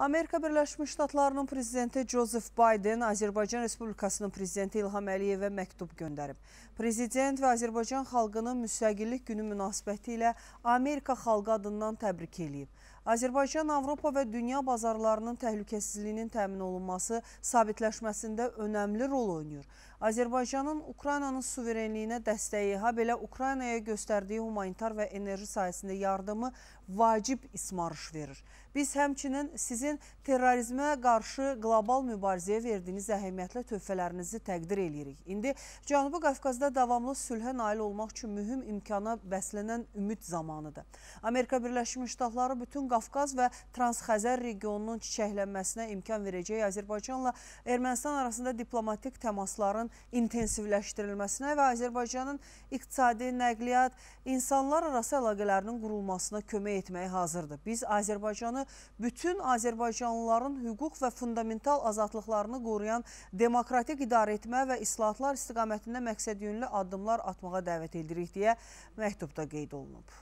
Amerika Birləşmiş Ştatlarının prezidenti Joseph Biden Azərbaycan Respublikasının prezidenti İlham Əliyevə məktub göndərib. Prezident və Azərbaycan xalqının müstəqillik günü münasibəti ilə Amerika xalqı adından təbrik eləyib. Azərbaycan Avropa və dünya bazarlarının təhlükəsizliyinin təmin olunması sabitləşməsində önəmli rol oynayır. Azərbaycanın Ukraynanın suverenliyinə dəstəyi, ha belə Ukraynaya göstərdiyi humanitar və enerji sahəsində yardımı vacib ismarış verir. Biz həmçinin sizin Prezidentinin terrorizmə qarşı qlobal mübarizəyə verdiyiniz əhəmiyyətlə tövbələrinizi təqdir edirik. İndi Cənubi Qafqazda davamlı sülhə nail olmaq üçün mühüm imkana bəslənən ümid zamanıdır. Amerika Birləşmiş Ştatları bütün Qafqaz və Transxəzər regionunun çiçəklənməsinə imkan verəcək Azərbaycanla Ermənistan arasında diplomatik təmasların intensivləşdirilməsinə və Azərbaycanın iqtisadi, nəqliyyat, insanlar arası əlaqələrinin qurulmasına kömək etməyə hazırdır. Biz Azərbaycanı bütün Azərbaycanın azərbaycanlıların hüquq və fundamental azadlıqlarını qoruyan demokratik idarəetmə və islahatlar istiqamətində məqsədyönlü addımlar atmağa dəvət edirik deyə məktubda qeyd olunub.